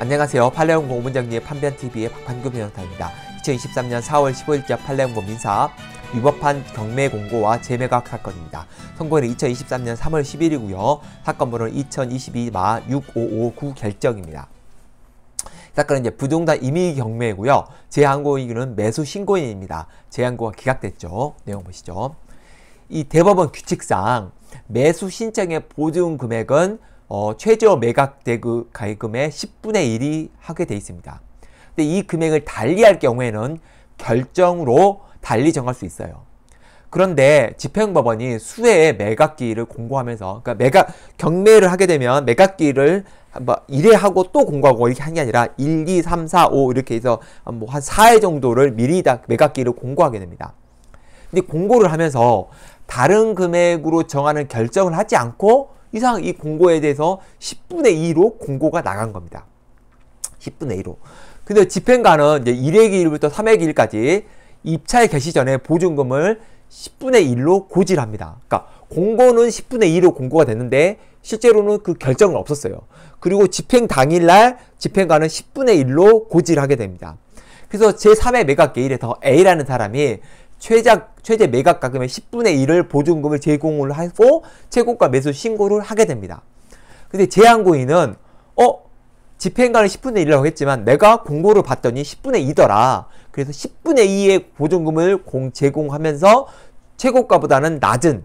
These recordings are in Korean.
안녕하세요. 팔레온 공문장리의 판변TV의 박판규 변호사입니다. 2023년 4월 15일자 팔레온고 민사 위법한 경매 공고와 재매각 사건입니다. 선고일은 2023년 3월 10일이고요. 사건 번호는 2022마 6559 결정입니다. 사건은 이제 부동산 임의 경매이고요. 제한고인은 매수 신고인입니다. 제한고가 기각됐죠. 내용 보시죠. 이 대법원 규칙상 매수 신청의 보증 금액은 어, 최저 매각 대금 가액금의 10분의 1이 하게 돼 있습니다. 근데 이 금액을 달리할 경우에는 결정으로 달리 정할 수 있어요. 그런데 집행법원이 수혜의 매각기일을 공고하면서 그러니까 매각 경매를 하게 되면 매각기일을 뭐 일회 하고 또 공고하고 이렇게 한 게 아니라 1, 2, 3, 4, 5 이렇게 해서 뭐한 4회 뭐 정도를 미리 다 매각기일을 공고하게 됩니다. 근데 공고를 하면서 다른 금액으로 정하는 결정을 하지 않고 이상 이 공고에 대해서 10분의 2로 공고가 나간 겁니다. 10분의 2로. 근데 집행가는 이제 1회기 1부터 3회기 일까지 입찰 개시 전에 보증금을 10분의 1로 고지 합니다. 그러니까 공고는 10분의 2로 공고가 됐는데 실제로는 그 결정은 없었어요. 그리고 집행 당일날 집행가는 10분의 1로 고지를 하게 됩니다. 그래서 제3회 매각 계일에서 A라는 사람이 최저 최대 매각 가금의 10분의 1을 보증금을 제공을 하고 최고가 매수 신고를 하게 됩니다. 근데 제한고인은 어? 집행가는 10분의 1이라고 했지만 내가 공고를 봤더니 10분의 2더라. 그래서 10분의 2의 보증금을 공, 제공하면서 최고가보다는 낮은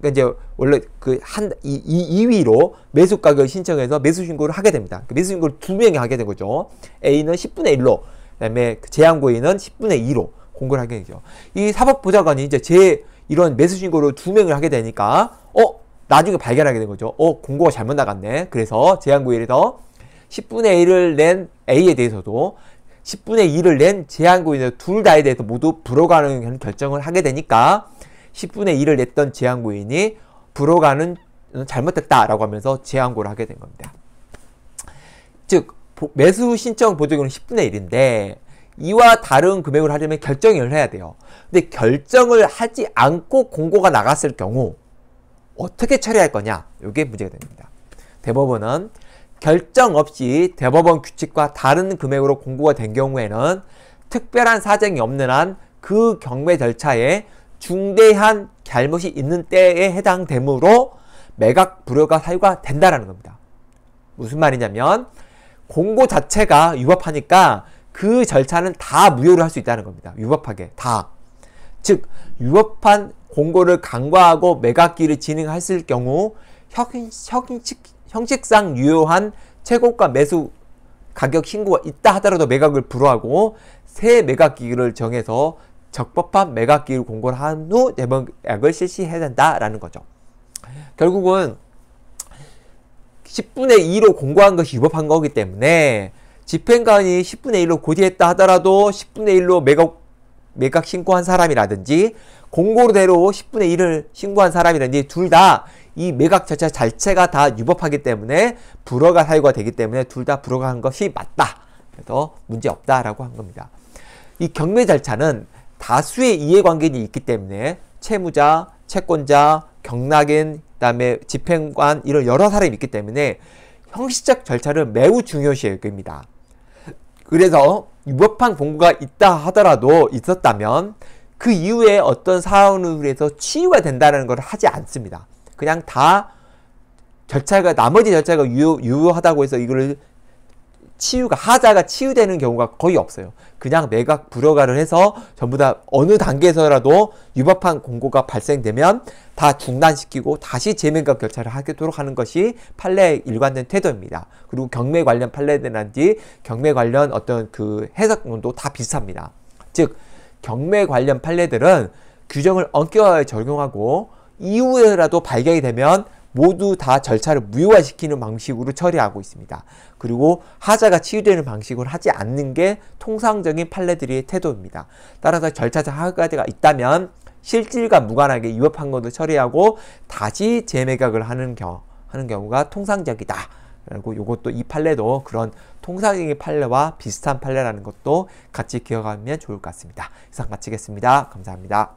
그러니까 이제 원래 그한 2위로 매수 가격을 신청해서 매수 신고를 하게 됩니다. 그 매수 신고를 두 명이 하게 된 거죠. A는 10분의 1로 그다음에 그 제한고인은 10분의 2로 공고를 하게 되죠. 이 사법부좌관이 이제 제 이런 매수 신고를 두 명을 하게 되니까 어 나중에 발견하게 된 거죠. 어 공고가 잘못 나갔네. 그래서 제한구일에서 10분의 1을 낸 A에 대해서도 10분의 2를 낸 제한구인의 둘 다에 대해서 모두 불허가는 결정을 하게 되니까 10분의 2를 냈던 제한구인이 불허가는 잘못됐다라고 하면서 제한고를 하게 된 겁니다. 즉 매수 신청 보조금은 10분의 1인데 이와 다른 금액을 하려면 결정을 해야 돼요. 근데 결정을 하지 않고 공고가 나갔을 경우 어떻게 처리할 거냐? 이게 문제가 됩니다. 대법원은 결정 없이 대법원 규칙과 다른 금액으로 공고가 된 경우에는 특별한 사정이 없는 한 그 경매 절차에 중대한 잘못이 있는 때에 해당되므로 매각 불허가 사유가 된다라는 겁니다. 무슨 말이냐면 공고 자체가 위법하니까 그 절차는 다 무효로 할 수 있다는 겁니다. 유법하게 다. 즉 유법한 공고를 강과하고 매각기를 진행했을 경우 형, 식상 유효한 최고가 매수 가격 신고가 있다 하더라도 매각을 불허하고 새 매각기를 정해서 적법한 매각기를 공고를 한후 매각을 실시해야 된다라는 거죠. 결국은 10분의 2로 공고한 것이 위법한 거기 때문에 집행관이 10분의 1로 고지했다 하더라도 10분의 1로 매각, 매각 신고한 사람이라든지 공고대로 10분의 1을 신고한 사람이라든지 둘 다 이 매각 절차 자체가 다 유법하기 때문에 불허가 사유가 되기 때문에 둘 다 불허가한 것이 맞다. 그래서 문제 없다라고 한 겁니다. 이 경매 절차는 다수의 이해관계인이 있기 때문에 채무자, 채권자, 경락인, 그다음에 집행관 이런 여러 사람이 있기 때문에 형식적 절차를 매우 중요시 여깁니다. 그래서 위법한 공고가 있다 하더라도 있었다면 그 이후에 어떤 사항으로 해서 치유가 된다는 걸 하지 않습니다. 그냥 다 절차가 나머지 절차가 유효, 유효하다고 해서 이거를 치유가 하자가 치유되는 경우가 거의 없어요. 그냥 매각 불허가를 해서 전부 다 어느 단계에서라도 위법한 공고가 발생되면 다 중단시키고 다시 재매각 결차를 하도록 하는 것이 판례에 일관된 태도입니다. 그리고 경매 관련 판례들한지 경매 관련 어떤 그 해석론도 다 비슷합니다. 즉 경매 관련 판례들은 규정을 엄격하게 적용하고 이후에라도 발견이 되면 모두 다 절차를 무효화시키는 방식으로 처리하고 있습니다. 그리고 하자가 치유되는 방식으로 하지 않는 게 통상적인 판례들의 태도입니다. 따라서 절차적 하가가 있다면 실질과 무관하게 위법한 것을 처리하고 다시 재매각을 하는, 경 하는 경우가 통상적이다. 그리고 이것도 이 판례도 그런 통상적인 판례와 비슷한 판례라는 것도 같이 기억하면 좋을 것 같습니다. 이상 마치겠습니다. 감사합니다.